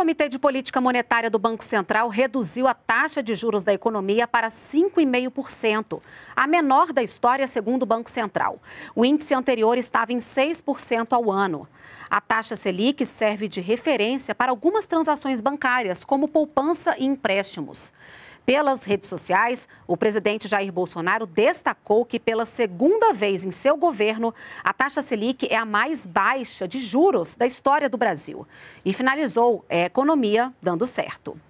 Comitê de Política Monetária do Banco Central reduziu a taxa de juros da economia para 5,5%, a menor da história, segundo o Banco Central. O índice anterior estava em 6% ao ano. A taxa Selic serve de referência para algumas transações bancárias, como poupança e empréstimos. Pelas redes sociais, o presidente Jair Bolsonaro destacou que, pela segunda vez em seu governo, a taxa Selic é a mais baixa de juros da história do Brasil. E finalizou é economia dando certo.